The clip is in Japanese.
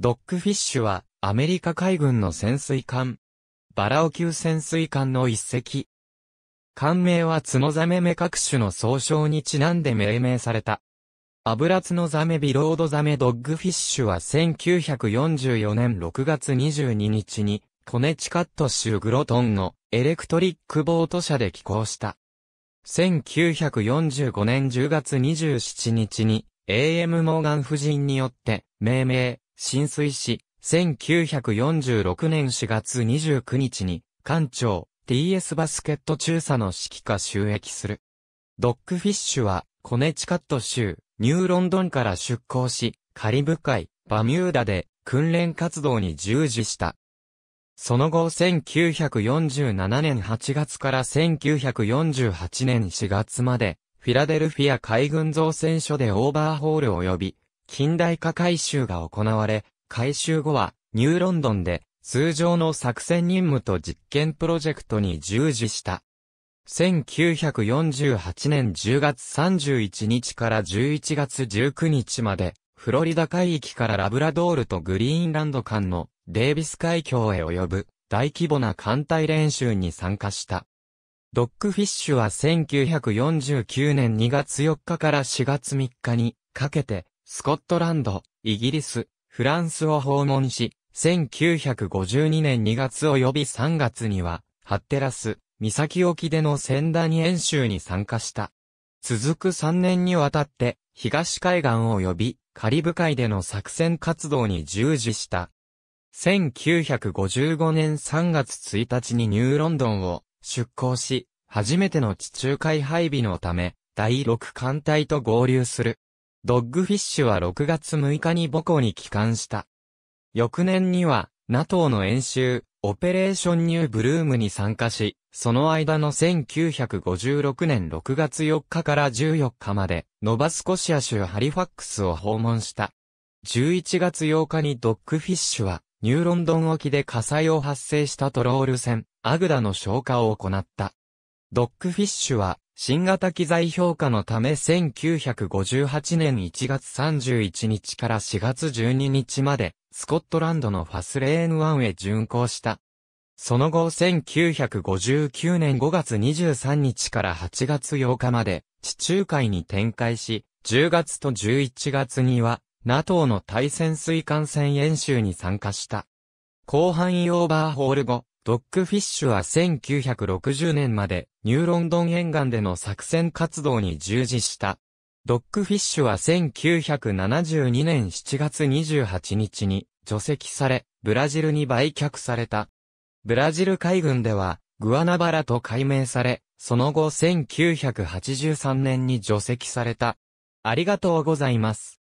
ドッグフィッシュは、アメリカ海軍の潜水艦。バラオ級潜水艦の一隻。艦名はツノザメ目各種の総称にちなんで命名された。アブラツノザメビロードザメドッグフィッシュは1944年6月22日に、コネチカット州グロトンのエレクトリックボート社で寄港した。1945年10月27日に、AM モーガン夫人によって、命名、浸水し、1946年4月29日に、艦長、TS バスケット中佐の指揮下収益する。ドッグフィッシュは、コネチカット州、ニューロンドンから出港し、カリブ海、バミューダで訓練活動に従事した。その後1947年8月から1948年4月まで、フィラデルフィア海軍造船所でオーバーホール及び近代化改修が行われ、改修後はニューロンドンで通常の作戦任務と実験プロジェクトに従事した。1948年10月31日から11月19日まで、フロリダ海域からラブラドールとグリーンランド間のデイビス海峡へ及ぶ大規模な艦隊練習に参加した。ドッグフィッシュは1949年2月4日から4月3日にかけてスコットランド、イギリス、フランスを訪問し、1952年2月及び3月には、ハッテラス、岬沖でのセンダニ演習に参加した。続く3年にわたって、東海岸及びカリブ海での作戦活動に従事した。1955年3月1日にニューロンドンを出港し、初めての地中海配備のため、第6艦隊と合流する。ドッグフィッシュは6月6日に母校に帰還した。翌年には、NATO の演習、オペレーションニューブルームに参加し、その間の1956年6月4日から14日まで、ノバスコシア州ハリファックスを訪問した。11月8日にドッグフィッシュは、ニューロンドン沖で火災を発生したトロール船、アグダの消火を行った。ドッグフィッシュは、新型機材評価のため1958年1月31日から4月12日まで、スコットランドのファスレーン1へ巡航した。その後1959年5月23日から8月8日まで地中海に展開し、10月と11月には NATO の対潜水艦船演習に参加した。広範囲オーバーホール後、ドッグフィッシュは1960年までニューロンドン沿岸での作戦活動に従事した。ドッグフィッシュは1972年7月28日に除籍され、ブラジルに売却された。ブラジル海軍では、グアナバラと改名され、その後1983年に除籍された。ありがとうございます。